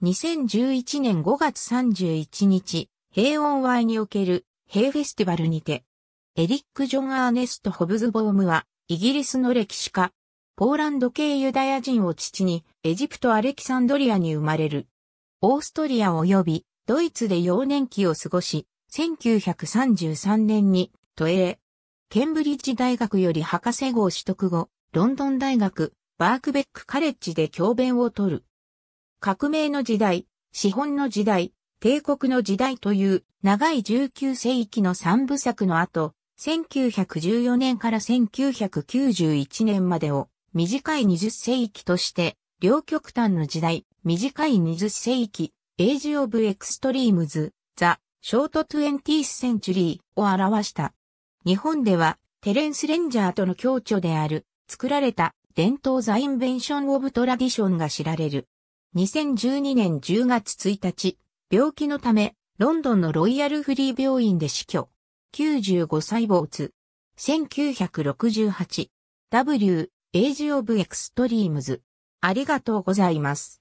2011年5月31日、平穏ワイにおける、平フェスティバルにて、エリック・ジョン・アーネスト・ホブズ・ボームは、イギリスの歴史家、ポーランド系ユダヤ人を父に、エジプト・アレキサンドリアに生まれる。オーストリア及び、ドイツで幼年期を過ごし、1933年に、都営、ケンブリッジ大学より博士号取得後、ロンドン大学、バークベックカレッジで教鞭を取る。革命の時代、資本の時代、帝国の時代という長い19世紀の三部作の後、1914年から1991年までを短い20世紀として、両極端の時代、短い20世紀、エイジオブエクストリームズ、ザ、ショートトゥエンティースセンチュリーを表した。日本では、テレンス・レンジャーとの共著である、作られた伝統ザインベンション・オブ・トラディションが知られる。2012年10月1日、病気のため、ロンドンのロイヤルフリー病院で死去。95歳没。1968。W. Age of Extremes。ありがとうございます。